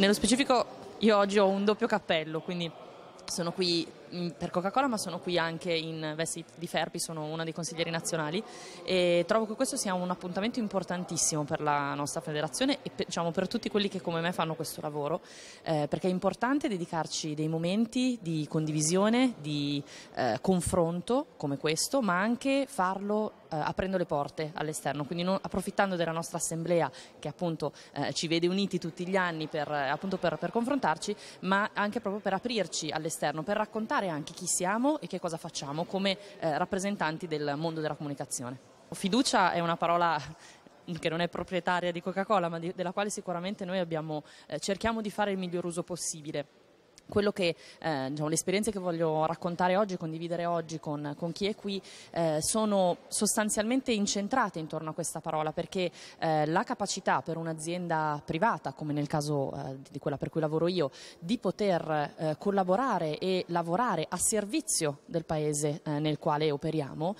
Nello specifico io oggi ho un doppio cappello, quindi sono qui Mm, per Coca-Cola, ma sono qui anche in vesti di Ferpi, sono una dei consiglieri nazionali e trovo che questo sia un appuntamento importantissimo per la nostra federazione e per, diciamo, per tutti quelli che come me fanno questo lavoro, eh, perché è importante dedicarci dei momenti di condivisione, di eh, confronto come questo, ma anche farlo eh, aprendo le porte all'esterno, quindi non, approfittando della nostra assemblea che appunto eh, ci vede uniti tutti gli anni per, eh, appunto per, per confrontarci, ma anche proprio per aprirci all'esterno, per raccontare ricordare anche chi siamo e che cosa facciamo come eh, rappresentanti del mondo della comunicazione. Fiducia è una parola che non è proprietaria di Coca-Cola, ma di, della quale sicuramente noi abbiamo, eh, cerchiamo di fare il miglior uso possibile quello che eh, diciamo, le esperienze che voglio raccontare oggi, condividere oggi con, con chi è qui, eh, sono sostanzialmente incentrate intorno a questa parola perché eh, la capacità per un'azienda privata, come nel caso eh, di quella per cui lavoro io, di poter eh, collaborare e lavorare a servizio del paese eh, nel quale operiamo,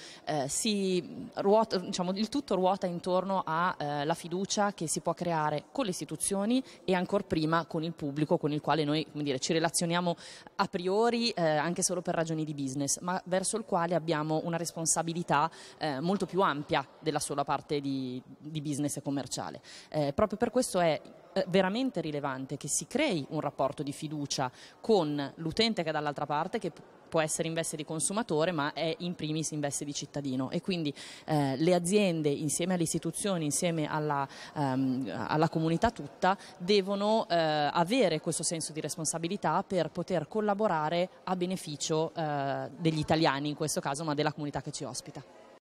ruota, diciamo, il tutto ruota intorno alla fiducia che si può creare con le istituzioni e ancora prima con il pubblico con il quale noi dire, ci relazioniamo relazioniamo a priori eh, anche solo per ragioni di business, ma verso il quale abbiamo una responsabilità eh, molto più ampia della sola parte di, di business e commerciale. Eh, proprio per questo è eh, veramente rilevante che si crei un rapporto di fiducia con l'utente che è dall'altra parte, che può essere in veste di consumatore ma è in primis in veste di cittadino e quindi eh, le aziende insieme alle istituzioni, insieme alla, ehm, alla comunità tutta devono eh, avere questo senso di responsabilità per poter collaborare a beneficio eh, degli italiani in questo caso ma della comunità che ci ospita.